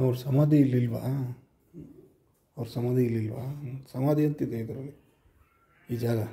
ಅವ್ರ ಸಮಾಧಿ ಇಲ್ಲಿಲ್ವಾ ಅವ್ರ ಸಮಾಧಿ ಇಲ್ಲಿಲ್ವಾ ಸಮಾಧಿ ಅಂತಿದೆ ಇದರಲ್ಲಿ ಈ ಜಾಗ